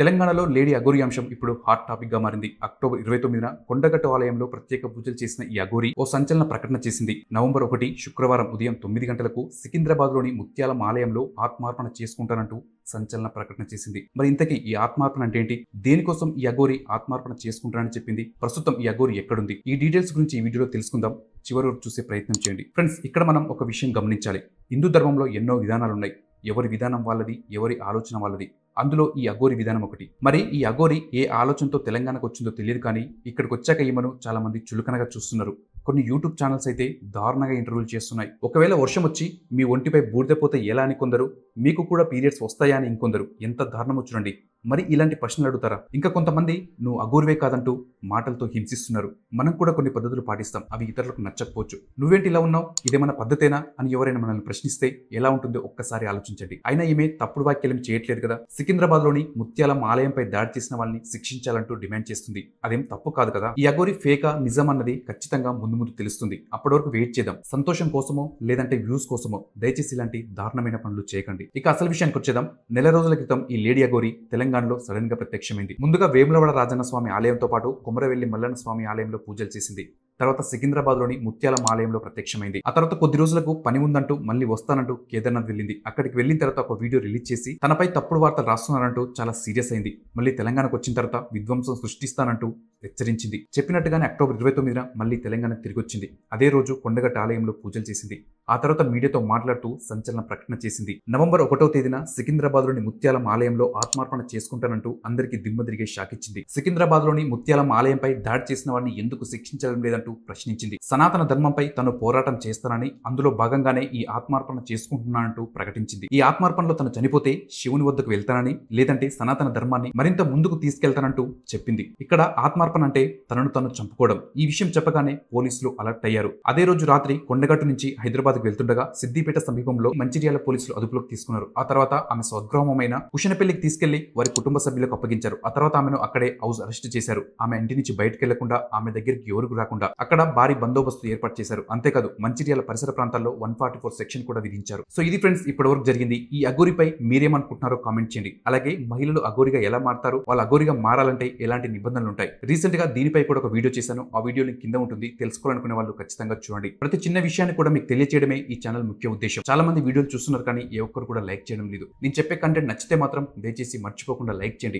తెలంగాణలో లేడీ అఘోరి అంశం ఇప్పుడు హాట్ టాపిక్ గా మారింది అక్టోబర్ ఇరవై తొమ్మిదిన కొండగట్టు ఆలయంలో ప్రత్యేక పూజలు చేసిన ఈ అఘోరి ఓ సంచలన ప్రకటన చేసింది నవంబర్ ఒకటి శుక్రవారం ఉదయం తొమ్మిది గంటలకు సికింద్రాబాద్లోని ముత్యాల ఆలయంలో ఆత్మార్పణ చేసుకుంటానంటూ సంచలన ప్రకటన చేసింది మరి ఇంతకీ ఈ ఆత్మార్పణ అంటే ఏంటి దేనికోసం ఈ అఘోరి ఆత్మార్పణ చేసుకుంటానని చెప్పింది ప్రస్తుతం ఈ అఘోరి ఎక్కడుంది ఈ డీటెయిల్స్ గురించి ఈ వీడియోలో తెలుసుకుందాం చివరి వరకు చూసే ప్రయత్నం చేయండి ఫ్రెండ్స్ ఇక్కడ మనం ఒక విషయం గమనించాలి హిందూ ధర్మంలో ఎన్నో విధానాలు ఉన్నాయి ఎవరి విధానం వాళ్ళది ఎవరి ఆలోచన వాళ్ళది అందులో ఈ అఘోరి విధానం ఒకటి మరి ఈ అఘోరి ఏ ఆలోచనతో తెలంగాణకు వచ్చిందో తెలియదు కానీ ఇక్కడికి వచ్చాక ఈమెను చాలా మంది చులకనగా చూస్తున్నారు కొన్ని యూట్యూబ్ ఛానల్స్ అయితే దారుణంగా ఇంటర్వ్యూలు చేస్తున్నాయి ఒకవేళ వర్షం వచ్చి మీ ఒంటిపై బూడిదపోతే ఎలా అని కొందరు మీకు కూడా పీరియడ్స్ వస్తాయా అని ఇంకొందరు ఎంత దారుణం చూడండి మరి ఇలాంటి ప్రశ్నలు అడుగుతారా ఇంకా కొంతమంది నువ్వు అగోర్వే కాదంటూ మాటలతో హింసిస్తున్నారు మనం కూడా కొన్ని పద్ధతులు పాటిస్తాం అవి ఇతరులకు నచ్చకపోవచ్చు నువ్వేంటి ఇలా ఉన్నావు ఇదేమైనా పద్ధతేనా అని ఎవరైనా మనల్ని ప్రశ్నిస్తే ఎలా ఉంటుందో ఒక్కసారి ఆలోచించండి అయినా ఈమె తప్పుడు వాక్యాలను చేయట్లేదు కదా సికింద్రాబాద్ లోని ముత్యాలం ఆలయంపై దాడి చేసిన వాళ్ళని శిక్షించాలంటూ డిమాండ్ చేస్తుంది అదేం తప్పు కాదు కదా ఈ అగోరి ఫేకా నిజం అన్నది ఖచ్చితంగా ముందు ముందు తెలుస్తుంది అప్పటి వరకు వెయిట్ చేద్దాం సంతోషం కోసమో లేదంటే వ్యూస్ కోసమో దయచేసి ఇలాంటి దారుణమైన పనులు చేయకండి ఇక అసలు విషయానికి వచ్చేద్దాం నెల రోజుల క్రితం ఈ లేడీ అగోరి తెలంగాణ తెలంగాణలో సడన్ గా ప్రత్యక్షమైంది ముందుగా వేములవాడ రాజన్న స్వామి ఆలయంతో పాటు కుమరవెల్లి మల్లన్న స్వామి ఆలయంలో పూజలు చేసింది తర్వాత సికింద్రాబాద్ లోని ముత్యాలం ఆలయంలో ప్రత్యక్షమైంది ఆ తర్వాత కొద్ది రోజులకు పని ఉందంటూ మళ్ళీ వస్తానంటూ కేదార్నాథ్ వెళ్ళింది అక్కడికి వెళ్ళిన తర్వాత ఒక వీడియో రిలీజ్ చేసి తనపై తప్పుడు వార్తలు రాస్తున్నారంటూ చాలా సీరియస్ అయింది మళ్ళీ తెలంగాణకు వచ్చిన తర్వాత విధ్వంసం సృష్టిస్తానంటూ హెచ్చరించింది చెప్పినట్టుగానే అక్టోబర్ ఇరవై తొమ్మిదిన మళ్లీ తెలంగాణ తిరిగి వచ్చింది అదే రోజు కొండగట్ట ఆలయంలో పూజలు చేసింది ఆ తర్వాత మీడియాతో మాట్లాడుతూ సంచలన ప్రకటన చేసింది నవంబర్ ఒకటో తేదీన సికింద్రాబాద్లోని ముత్యాలం ఆలయంలో ఆత్మార్పణ చేసుకుంటానంటూ అందరికీ దిమ్మదిరిగే షాకిచ్చింది సికింద్రాబాద్లోని ముత్యాలం ఆలయంపై దాడి చేసిన వారిని ఎందుకు శిక్షించడం లేదంటూ ప్రశ్నించింది సనాతన ధర్మంపై తను పోరాటం చేస్తానని అందులో భాగంగానే ఈ ఆత్మార్పణ చేసుకుంటున్నానంటూ ప్రకటించింది ఈ ఆత్మార్పణలో తను చనిపోతే శివుని వద్దకు వెళ్తానని లేదంటే సనాతన ధర్మాన్ని మరింత ముందుకు తీసుకెళ్తానంటూ చెప్పింది ఇక్కడ ఆత్మ ఆత్మార్పణ అంటే తనను తను చంపుకోవడం ఈ విషయం చెప్పగానే పోలీసులు అలర్ట్ అయ్యారు అదే రోజు రాత్రి కొండగట్టు నుంచి హైదరాబాద్కు వెళ్తుండగా సిద్దిపేట సమీపంలో మంచిర్యాల పోలీసులు అదుపులోకి తీసుకున్నారు ఆ తర్వాత ఆమె స్వగ్రామమైన కుషనపల్లికి తీసుకెళ్లి వారి కుటుంబ సభ్యులకు అప్పగించారు ఆ తర్వాత ఆమెను అక్కడే హౌస్ అరెస్ట్ చేశారు ఆమె ఇంటి నుంచి బయటకు వెళ్లకుండా ఆమె దగ్గరికి ఎవరికి రాకుండా అక్కడ భారీ బందోబస్తు ఏర్పాటు చేశారు అంతేకాదు మంచిర్యాల పరిసర ప్రాంతాల్లో వన్ ఫార్టీ ఫోర్ సెక్షన్ కూడా విధించారు సో ఇది ఫ్రెండ్స్ ఇప్పటివరకు జరిగింది ఈ అగోరిపై మీరేమనుకుంటున్నారో కామెంట్ చేయండి అలాగే మహిళలు అగోరిగా ఎలా మారతారు వాళ్ళు అగోరిగా మారాలంటే ఎలాంటి నిబంధనలు ఉంటాయి రీసెంట్గా దీనిపై కూడా ఒక వీడియో చేశాను ఆ వీడియో లింక్ కింద ఉంటుంది తెలుసుకోవాలనుకునే వాళ్ళు ఖచ్చితంగా చూడండి ప్రతి చిన్న విషయాన్ని కూడా మీకు తెలియజేయడమే ఈ ఛానల్ ముఖ్య ఉద్దేశం చాలా మంది వీడియోలు చూస్తున్నారు కానీ ఏ ఒక్కరు కూడా లైక్ చేయడం లేదు నేను చెప్పే కంటెంట్ నచ్చితే మాత్రం దయచేసి మర్చిపోకుండా లైక్ చేయండి